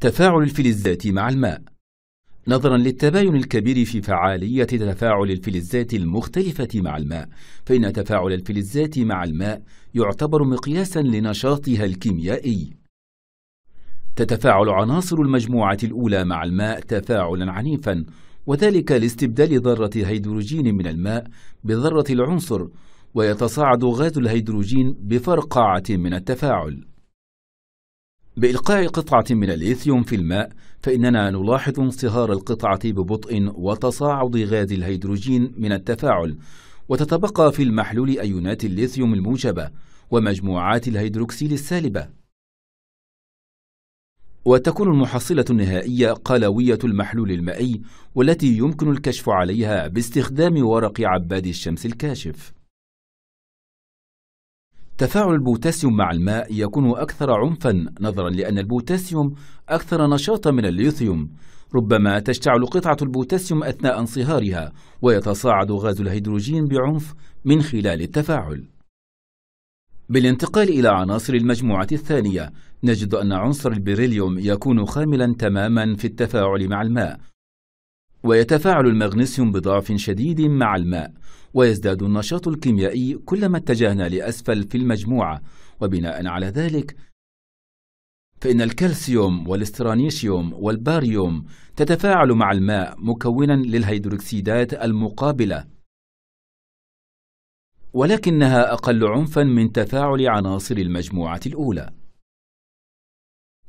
تفاعل الفلزات مع الماء نظرا للتباين الكبير في فعالية تفاعل الفلزات المختلفة مع الماء فإن تفاعل الفلزات مع الماء يعتبر مقياسا لنشاطها الكيميائي تتفاعل عناصر المجموعة الأولى مع الماء تفاعلا عنيفا وذلك لاستبدال ذرة هيدروجين من الماء بذرة العنصر ويتصاعد غاز الهيدروجين بفرقعة من التفاعل بإلقاء قطعة من الليثيوم في الماء فإننا نلاحظ انصهار القطعة ببطء وتصاعد غاز الهيدروجين من التفاعل وتتبقى في المحلول أيونات الليثيوم الموجبة ومجموعات الهيدروكسيل السالبة وتكون المحصلة النهائية قلوية المحلول المائي والتي يمكن الكشف عليها باستخدام ورق عباد الشمس الكاشف تفاعل البوتاسيوم مع الماء يكون أكثر عنفا نظرا لأن البوتاسيوم أكثر نشاطا من الليثيوم ربما تشتعل قطعة البوتاسيوم أثناء انصهارها ويتصاعد غاز الهيدروجين بعنف من خلال التفاعل بالانتقال إلى عناصر المجموعة الثانية نجد أن عنصر البريليوم يكون خاملا تماما في التفاعل مع الماء ويتفاعل المغنيسيوم بضعف شديد مع الماء ويزداد النشاط الكيميائي كلما اتجهنا لأسفل في المجموعة وبناء على ذلك فإن الكالسيوم والاسترانيشيوم والباريوم تتفاعل مع الماء مكونا للهيدروكسيدات المقابلة ولكنها أقل عنفا من تفاعل عناصر المجموعة الأولى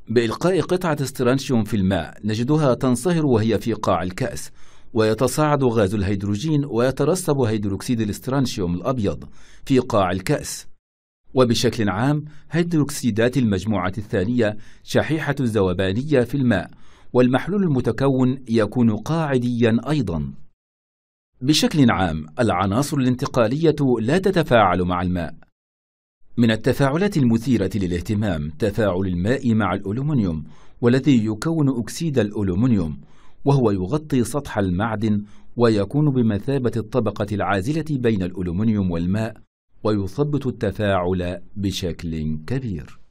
بإلقاء قطعة استرانشيوم في الماء نجدها تنصهر وهي في قاع الكأس ويتصاعد غاز الهيدروجين ويترسب هيدروكسيد الاسترانشيوم الأبيض في قاع الكأس وبشكل عام هيدروكسيدات المجموعة الثانية شحيحة الذوبانية في الماء والمحلول المتكون يكون قاعديا أيضا بشكل عام العناصر الانتقالية لا تتفاعل مع الماء من التفاعلات المثيرة للاهتمام تفاعل الماء مع الألومنيوم والذي يكون أكسيد الألومنيوم وهو يغطي سطح المعدن ويكون بمثابة الطبقة العازلة بين الألومنيوم والماء ويثبط التفاعل بشكل كبير